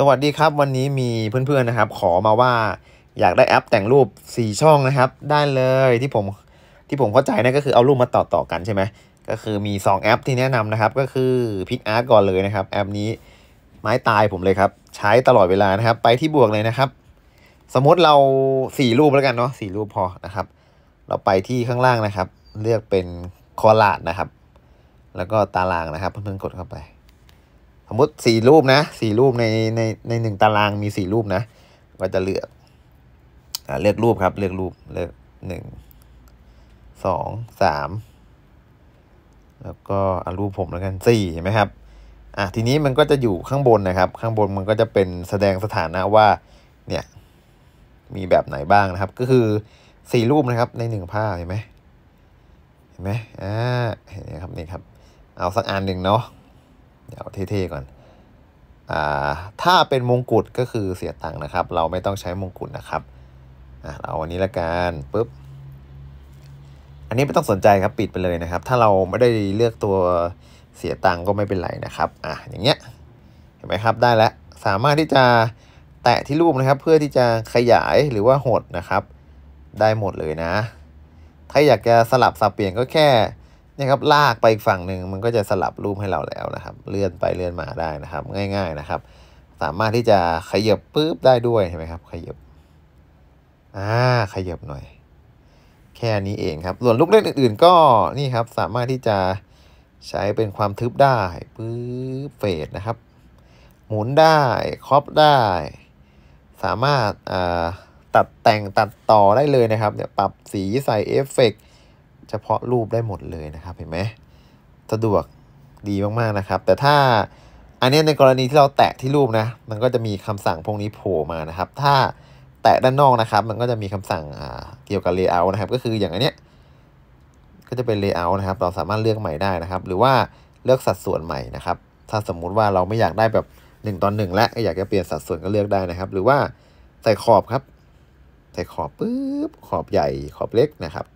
สวัสดีครับ วันนี้มีเพื่อนๆนะครับ ขอมาว่าอยากได้แอปแต่งรูป 4 ช่องนะครับ ได้เลยที่ผมที่ผมเข้าใจนะก็คือเอารูปมาต่อต่อกันใช่ไหมก็คือมี 2 แอปที่แนะนำนะครับ ก็คือ p i อาร์ก่อนเลยนะครับ แอปนี้ไม้ตายผมเลยครับ ใช้ตลอดเวลานะครับ ไปที่บวกเลยนะครับ สมมติเรา 4 รูปแล้วกันเนาะสรูปพอนะครับเราไปที่ข้างล่างนะครับ เลือกเป็นคอลาดนะครับแล้วก็ตารางนะครับเพื่อนๆกดเข้าไปสมมติสี่รูปนะสี่รูปในในในหนึ่งตารางมีสี่รูปนะ ก็จะเลือกอ่าเลือกรูปครับเลือกรูปเลือกหนึ่งสองสามแล้วก็อรูปผมแล้วกันสี่เห็นไหมครับอ่ะทีนี้มันก็จะอยู่ข้างบนนะครับ ข้างบนมันก็จะเป็นแสดงสถานะว่า เนี่ย มีแบบไหนบ้างนะครับ ก็คือสี่รูปนะครับ ในหนึ่งภาพเห็นไหมเห็นไหมอ่าเห็นไหมครับนี่ครับเอาสักอันหนึ่งเนาะเดี๋ยวเท่ๆก่อน อ่า ถ้าเป็นมงกุฎก็คือเสียตังค์นะครับ เราไม่ต้องใช้มงกุฎนะครับ อ่ะเราเอาอันนี้ละกันปุ๊บ อันนี้ไม่ต้องสนใจครับปิดไปเลยนะครับ ถ้าเราไม่ได้เลือกตัวเสียตังค์ก็ไม่เป็นไรนะครับ อ่ะ อย่างเงี้ย เห็นไหมครับ ได้แล้ว สามารถที่จะแตะที่รูปนะครับ เพื่อที่จะขยายหรือว่าหดนะครับ ได้หมดเลยนะ ถ้าอยากจะสลับสับเปลี่ยนก็แค่นี่ครับลากไปอีกฝั่งหนึ่งมันก็จะสลับรูปให้เราแล้วนะครับ เลื่อนไปเลื่อนมาได้นะครับ ง่ายๆนะครับ สามารถที่จะขยับปุ๊บได้ด้วยเห็นไหมครับขยับอ่าขยับหน่อย แค่นี้เองครับส่วนลูกเล่นอื่นๆก็นี่ครับสามารถที่จะใช้เป็นความทึบได้ปื๊บเฟดนะครับหมุนได้ครอบได้ สามารถตัดแต่งตัดต่อได้เลยนะครับเนี่ยปรับสีใส่เอฟเฟกต์เฉพาะรูปได้หมดเลยนะครับเห็นไหมสะดวกดีมากๆนะครับ แต่ถ้าอันนี้ในกรณีที่เราแตะที่รูปนะ มันก็จะมีคำสั่งพวกนี้โผล่มานะครับ ถ้าแตะด้านนอกนะครับ มันก็จะมีคำสั่งเกี่ยวกับ layout นะครับ ก็คืออย่างอันเนี้ยก็จะเป็น layout นะครับ เราสามารถเลือกใหม่ได้นะครับ หรือว่าเลือกสัดส่วนใหม่นะครับ ถ้าสมมุติว่าเราไม่อยากได้แบบ 1ต่อหนึ่งและอยากจะเปลี่ยนสัดส่วนก็เลือกได้นะครับ หรือว่าใส่ขอบครับใส่ขอบปุ๊บขอบใหญ่ขอบเล็กนะครับ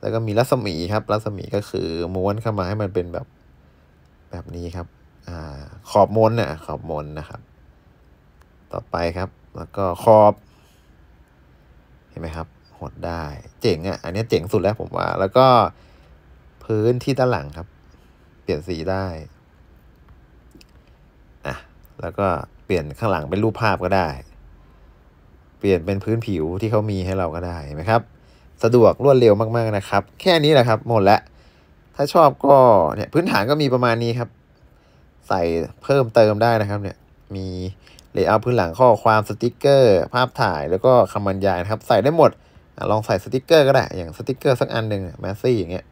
แล้วก็มีรัศมีครับรัศมีก็คือม้วนเข้ามาให้มันเป็นแบบแบบนี้ครับอ่าขอบม้วนน่ะขอบม้วนนะครับ ต่อไปครับ แล้วก็ขอบ เห็นไหมครับ หดได้เจ๋งอ่ะ อันนี้เจ๋งสุดแล้วผมว่า แล้วก็พื้นที่ด้านหลังครับ เปลี่ยนสีได้อ่ะแล้วก็เปลี่ยนข้างหลังเป็นรูปภาพก็ได้ เปลี่ยนเป็นพื้นผิวที่เขามีให้เราก็ได้เห็นไหมครับสะดวก รวดเร็วมาก ๆ นะครับ แค่นี้แหละครับ หมดแล้ว ถ้าชอบก็ เนี่ย พื้นฐานก็มีประมาณนี้ครับ ใส่เพิ่มเติมได้นะครับ เนี่ยมีเลเยอร์พื้นหลังข้อความสติกเกอร์ภาพถ่ายแล้วก็คำบรรยายนะครับ ใส่ได้หมดอลองใส่สติกเกอร์ก็ได้ อย่างสติกเกอร์สักอันหนึ่งแมสซี่ อย่างเงี้ย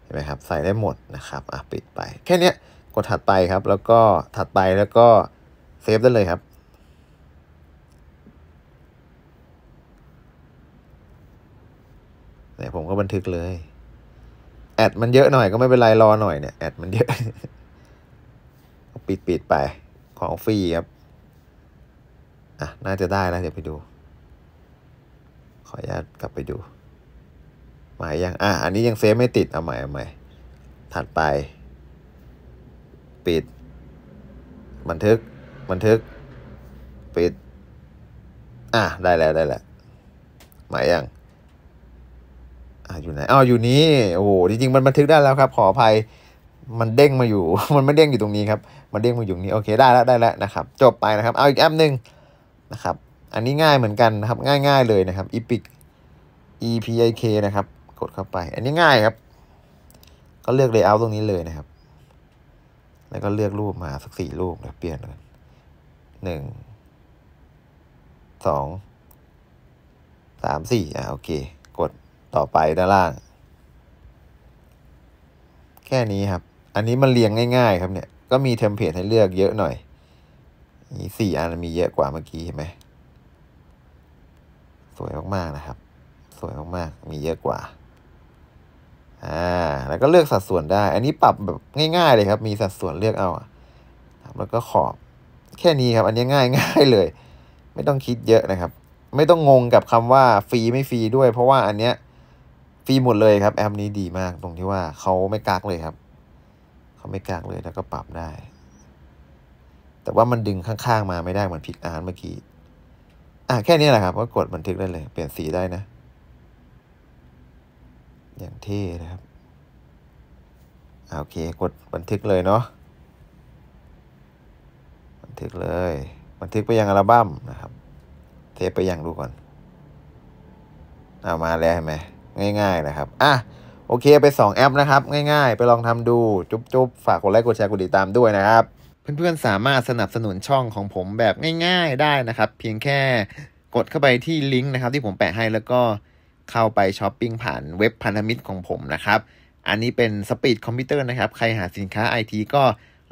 เห็นไหมครับ ใส่ได้หมดนะครับอ่ะปิดไปแค่นี้กดถัดไปครับ แล้วก็ถัดไปแล้วก็เซฟได้เลยครับเนี่ยผมก็บันทึกเลยแอดมันเยอะหน่อยก็ไม่เป็นไรรอหน่อยเนี่ยแอดมันเยอะปิดปิดไปของฟรีครับอ่ะน่าจะได้้ะเดี๋ยวไปดู ขออนุญาตกลับไปดูหมายยังอ่ะอันนี้ยังเซฟไม่ติดเอาใหม่เอาใหม่ถัดไป ปิด บันทึก บันทึก ปิด อ่ะได้แล้วได้แล้วหมายยังอ่อยู่ไหนอ้าวอยู่นี้โอ้โห จริงๆ มันบันทึกได้แล้วครับ ขออภัย มันเด้งมาอยู่ มันไม่เด้งอยู่ตรงนี้ครับ มันเด้งมาอยู่นี้ โอเคได้แล้ว ได้แล้วนะครับ จบไปนะครับ เอาอีกแอปหนึ่งนะครับ อันนี้ง่ายเหมือนกันนะครับ ง่ายๆเลยนะครับ epic epik นะครับ กดเข้าไป อันนี้ง่ายครับ ก็เลือก layout ตรงนี้เลยนะครับ แล้วก็เลือกรูปมาสักสี่รูปนะ เปลี่ยนนหนึ่ง สอง สามสี่อ่าโอเคต่อไปด้านล่าง แค่นี้ครับ อันนี้มันเรียงง่ายๆ ครับ เนี่ย ก็มีเทมเพลตให้เลือกเยอะหน่อยนี่สี่อันมีเยอะกว่าเมื่อกี้เห็นไหม สวยมากๆนะครับ สวยมากๆ มีเยอะกว่า อ่า แล้วก็เลือกสัดส่วนได้ อันนี้ปรับแบบง่าย ๆเลยครับ มีสัดส่วนเลือกเอาแล้วก็ขอบแค่นี้ครับ อันนี้ง่าย ง่ายเลย ไม่ต้องคิดเยอะนะครับ ไม่ต้องงงกับคำว่าฟรีไม่ฟรีด้วย เพราะว่า อันเนี้ยฟรีหมดเลยครับแอปนี้ดีมากตรงที่ว่าเขาไม่กักเลยครับเขาไม่กักเลย แล้วก็ปรับได้ แต่ว่ามันดึงข้าง ๆ มาไม่ได้เหมือนพิกอาร์เมื่อกี้อ่ะแค่นี้แหละครับ ก็กดบันทึกได้เลย เปลี่ยนสีได้นะ อย่างเท่นะครับโอเคกดบันทึกเลยเนาะบันทึกเลย บันทึกไปยังอัลบั้มนะครับ เทไปยังดูก่อนเอามาแล้วเห็นไหมง่ายๆนะครับ อ่ะ โอเค ไป2แอปนะครับ ง่ายๆ ไปลองทำดู จุ๊บๆ ฝากกดไลค์กดแชร์กดติดตามด้วยนะครับ เพื่อนๆสามารถสนับสนุนช่องของผมแบบง่ายๆ ได้นะครับ เพียงแค่กดเข้าไปที่ลิงก์นะครับที่ผมแปะให้ แล้วก็เข้าไปช้อปปิ้งผ่านเว็บพันธมิตรของผมนะครับ อันนี้เป็นสปีดคอมพิวเตอร์นะครับ ใครหาสินค้าไอทีก็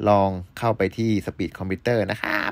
ลองเข้าไปที่สปีดคอมพิวเตอร์นะครับ